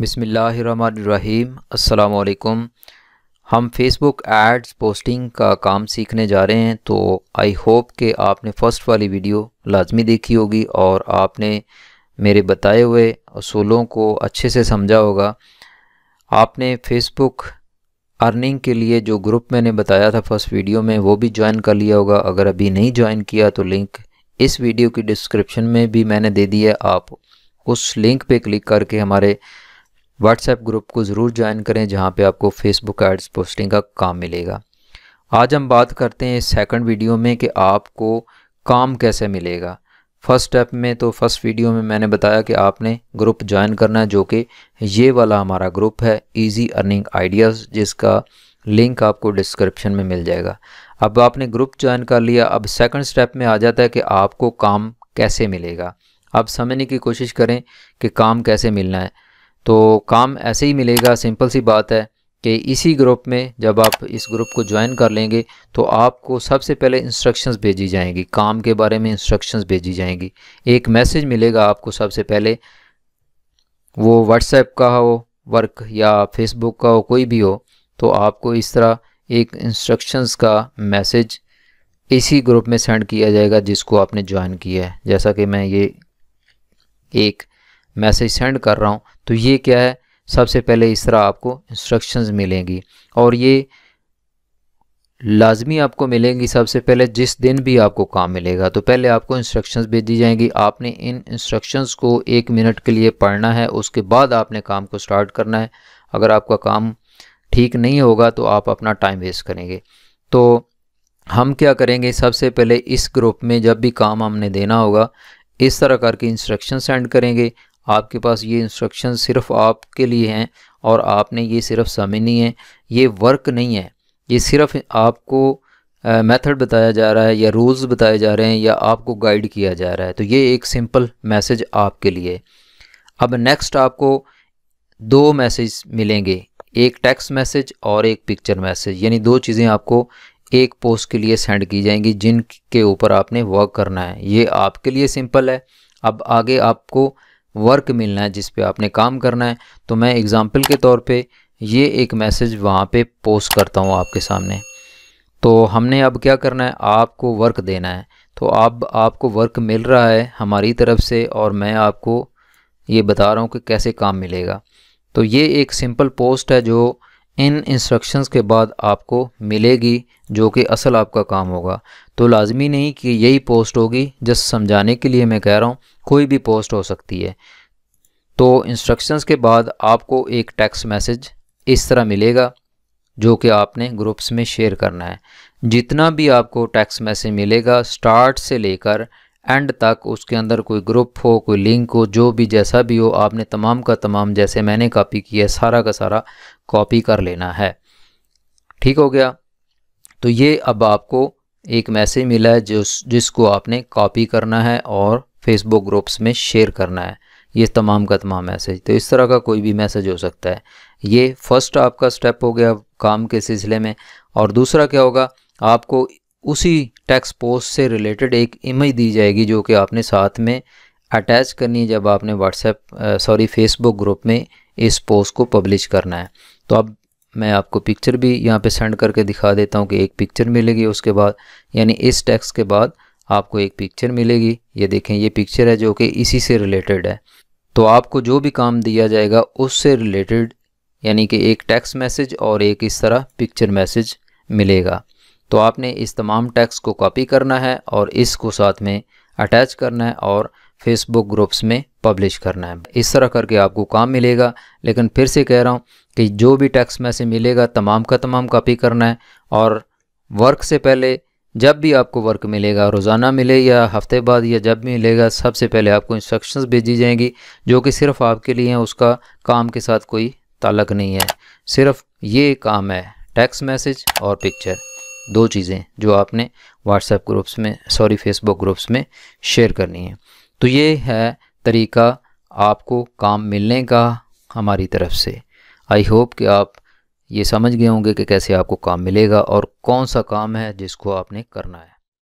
बिसमीम् अल्लाम हम Facebook ads posting का काम सीखने जा रहे हैं तो आई होप कि आपने फ़र्स्ट वाली वीडियो लाजमी देखी होगी और आपने मेरे बताए हुए असूलों को अच्छे से समझा होगा आपने फेसबुक अर्निंग के लिए जो ग्रुप मैंने बताया था फर्स्ट वीडियो में वो भी ज्वाइन कर लिया होगा अगर अभी नहीं ज्वाइन किया तो लिंक इस वीडियो की डिस्क्रिप्शन में भी मैंने दे दी है आप उस लिंक पे क्लिक करके हमारे व्हाट्सएप ग्रुप को ज़रूर ज्वाइन करें जहाँ पर आपको फेसबुक एड्स पोस्टिंग का काम मिलेगा आज हम बात करते हैं सेकंड वीडियो में कि आपको काम कैसे मिलेगा फर्स्ट स्टेप में तो फर्स्ट वीडियो में मैंने बताया कि आपने ग्रुप ज्वाइन करना है जो कि ये वाला हमारा ग्रुप है इजी अर्निंग आइडियाज़ जिसका लिंक आपको डिस्क्रिप्शन में मिल जाएगा अब आपने ग्रुप ज्वाइन कर लिया अब सेकंड स्टेप में आ जाता है कि आपको काम कैसे मिलेगा आप समझने की कोशिश करें कि काम कैसे मिलना है तो काम ऐसे ही मिलेगा सिंपल सी बात है कि इसी ग्रुप में जब आप इस ग्रुप को ज्वाइन कर लेंगे तो आपको सबसे पहले इंस्ट्रक्शंस भेजी जाएंगी काम के बारे में इंस्ट्रक्शंस भेजी जाएंगी एक मैसेज मिलेगा आपको सबसे पहले वो व्हाट्सएप का हो वर्क या फेसबुक का हो कोई भी हो तो आपको इस तरह एक इंस्ट्रक्शंस का मैसेज इसी ग्रुप में सेंड किया जाएगा जिसको आपने ज्वाइन किया है जैसा कि मैं ये एक मैसेज सेंड कर रहा हूँ तो ये क्या है सबसे पहले इस तरह आपको इंस्ट्रक्शंस मिलेंगी और ये लाजमी आपको मिलेंगी सबसे पहले जिस दिन भी आपको काम मिलेगा तो पहले आपको इंस्ट्रक्शंस भेजी जाएंगी आपने इन इंस्ट्रक्शंस को एक मिनट के लिए पढ़ना है उसके बाद आपने काम को स्टार्ट करना है अगर आपका काम ठीक नहीं होगा तो आप अपना टाइम वेस्ट करेंगे तो हम क्या करेंगे सबसे पहले इस ग्रुप में जब भी काम हमने देना होगा इस तरह करके इंस्ट्रक्शन सेंड करेंगे आपके पास ये इंस्ट्रक्शन सिर्फ आपके लिए हैं और आपने ये सिर्फ समझनी है ये वर्क नहीं है ये सिर्फ आपको मेथड बताया जा रहा है या रूल्स बताए जा रहे हैं या आपको गाइड किया जा रहा है तो ये एक सिंपल मैसेज आपके लिए अब नेक्स्ट आपको दो मैसेज मिलेंगे एक टेक्स्ट मैसेज और एक पिक्चर मैसेज यानी दो चीज़ें आपको एक पोस्ट के लिए सेंड की जाएंगी जिनके ऊपर आपने वर्क करना है ये आपके लिए सिंपल है अब आगे आपको वर्क मिलना है जिस पे आपने काम करना है तो मैं एग्ज़ाम्पल के तौर पे ये एक मैसेज वहाँ पे पोस्ट करता हूँ आपके सामने तो हमने अब क्या करना है आपको वर्क देना है तो अब आप, आपको वर्क मिल रहा है हमारी तरफ से और मैं आपको ये बता रहा हूँ कि कैसे काम मिलेगा तो ये एक सिंपल पोस्ट है जो इन इंस्ट्रक्शंस के बाद आपको मिलेगी जो कि असल आपका काम होगा तो लाजमी नहीं कि यही पोस्ट होगी जस्ट समझाने के लिए मैं कह रहा हूँ कोई भी पोस्ट हो सकती है तो इंस्ट्रक्शंस के बाद आपको एक टेक्स्ट मैसेज इस तरह मिलेगा जो कि आपने ग्रुप्स में शेयर करना है जितना भी आपको टेक्स्ट मैसेज मिलेगा स्टार्ट से लेकर एंड तक उसके अंदर कोई ग्रुप हो कोई लिंक हो जो भी जैसा भी हो आपने तमाम का तमाम जैसे मैंने कॉपी किया है सारा का सारा कॉपी कर लेना है ठीक हो गया तो ये अब आपको एक मैसेज मिला है जिस जिसको आपने कॉपी करना है और फेसबुक ग्रुप्स में शेयर करना है ये तमाम का तमाम मैसेज तो इस तरह का कोई भी मैसेज हो सकता है ये फर्स्ट आपका स्टेप हो गया काम के सिलसिले में और दूसरा क्या होगा आपको उसी टैक्स पोस्ट से रिलेटेड एक इमेज दी जाएगी जो कि आपने साथ में अटैच करनी है जब आपने व्हाट्सएप सॉरी फेसबुक ग्रुप में इस पोस्ट को पब्लिश करना है तो अब मैं आपको पिक्चर भी यहाँ पे सेंड करके दिखा देता हूँ कि एक पिक्चर मिलेगी उसके बाद यानी इस टैक्स के बाद आपको एक पिक्चर मिलेगी ये देखें ये पिक्चर है जो कि इसी से रिलेटेड है तो आपको जो भी काम दिया जाएगा उससे रिलेटेड यानी कि एक टेक्स्ट मैसेज और एक इस तरह पिक्चर मैसेज मिलेगा तो आपने इस तमाम टेक्स्ट को कॉपी करना है और इसको साथ में अटैच करना है और फेसबुक ग्रुप्स में पब्लिश करना है इस तरह करके आपको काम मिलेगा लेकिन फिर से कह रहा हूँ कि जो भी टेक्स्ट में से मिलेगा तमाम का तमाम कॉपी करना है और वर्क से पहले जब भी आपको वर्क मिलेगा रोज़ाना मिले या हफ्ते बाद या जब भी मिलेगा सबसे पहले आपको इंस्ट्रक्शंस भेजी जाएंगी जो कि सिर्फ आपके लिए हैं उसका काम के साथ कोई ताल्लक नहीं है सिर्फ ये काम है टैक्स मैसेज और पिक्चर दो चीज़ें जो आपने व्हाट्सएप ग्रुप्स में सॉरी फेसबुक ग्रुप्स में शेयर करनी है तो ये है तरीका आपको काम मिलने का हमारी तरफ से आई होप कि आप ये समझ गए होंगे कि कैसे आपको काम मिलेगा और कौन सा काम है जिसको आपने करना है